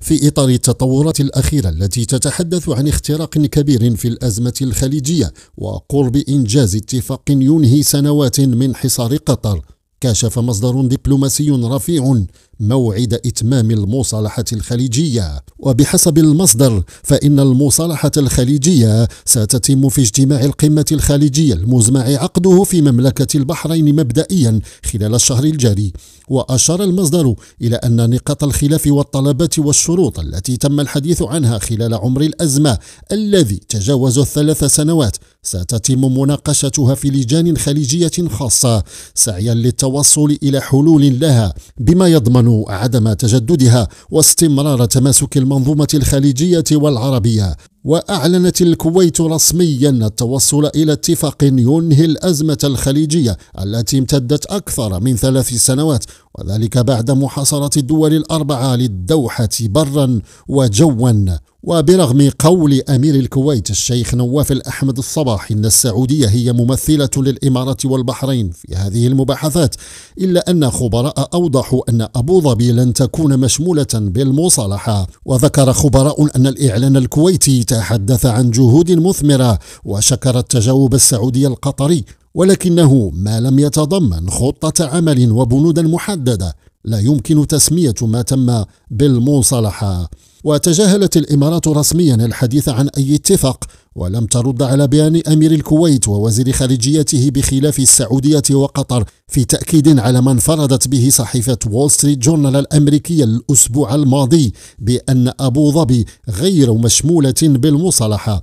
في إطار التطورات الأخيرة التي تتحدث عن اختراق كبير في الأزمة الخليجية وقرب إنجاز اتفاق ينهي سنوات من حصار قطر كشف مصدر دبلوماسي رفيع موعد إتمام المصالحة الخليجية وبحسب المصدر فإن المصالحة الخليجية ستتم في اجتماع القمة الخليجية المزمع عقده في مملكة البحرين مبدئيا خلال الشهر الجاري وأشار المصدر إلى أن نقاط الخلاف والطلبات والشروط التي تم الحديث عنها خلال عمر الأزمة الذي تجاوز الثلاث سنوات ستتم مناقشتها في لجان خليجية خاصة سعيا للتوقف للتوصل إلى حلول لها بما يضمن عدم تجددها واستمرار تماسك المنظومة الخليجية والعربية وأعلنت الكويت رسميا التوصل إلى اتفاق ينهي الأزمة الخليجية التي امتدت أكثر من ثلاث سنوات وذلك بعد محاصرة الدول الأربعة للدوحة برا وجوا وبرغم قول أمير الكويت الشيخ نواف الأحمد الصباح إن السعودية هي ممثلة للإمارة والبحرين في هذه المباحثات إلا أن خبراء أوضحوا أن أبو ظبي لن تكون مشمولة بالمصالحة وذكر خبراء أن الإعلان الكويتي تحدث عن جهود مثمرة وشكر التجاوب السعودي القطري ولكنه ما لم يتضمن خطة عمل وبنودا محددة لا يمكن تسمية ما تم بالمصالحة وتجاهلت الإمارات رسميا الحديث عن أي اتفاق ولم ترد على بيان أمير الكويت ووزير خارجيته بخلاف السعودية وقطر في تأكيد على ما انفردت به صحيفة وول ستريت جورنال الأمريكية الأسبوع الماضي بأن أبو ظبي غير مشمولة بالمصالحة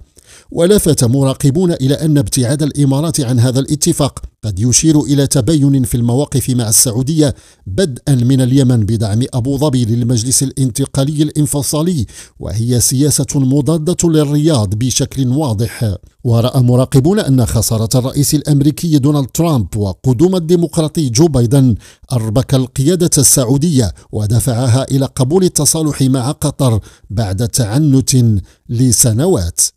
ولفت مراقبون إلى أن ابتعاد الإمارات عن هذا الاتفاق قد يشير إلى تباين في المواقف مع السعودية بدءا من اليمن بدعم أبو ظبي للمجلس الانتقالي الانفصالي وهي سياسة مضادة للرياض بشكل واضح ورأى مراقبون أن خسارة الرئيس الأمريكي دونالد ترامب وقدوم الديمقراطي جو بايدن أربك القيادة السعودية ودفعها إلى قبول التصالح مع قطر بعد تعنت لسنوات